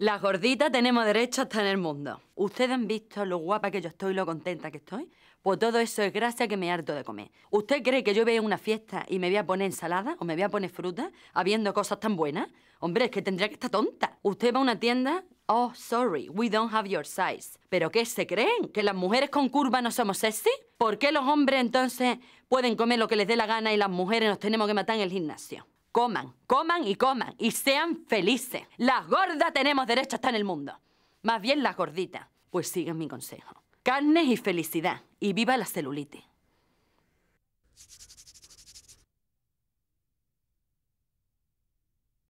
Las gorditas tenemos derecho a estar en el mundo. Ustedes han visto lo guapa que yo estoy lo contenta que estoy. Pues todo eso es gracia que me harto de comer. ¿Usted cree que yo voy a una fiesta y me voy a poner ensalada o me voy a poner fruta habiendo cosas tan buenas? Hombre, es que tendría que estar tonta. Usted va a una tienda Oh, sorry, we don't have your size. ¿Pero qué se creen? ¿Que las mujeres con curva no somos sexy? ¿Por qué los hombres entonces pueden comer lo que les dé la gana y las mujeres nos tenemos que matar en el gimnasio? Coman, coman y coman y sean felices. Las gordas tenemos derecho a estar en el mundo. Más bien las gorditas. Pues sigan mi consejo. Carnes y felicidad. Y viva la celulitis.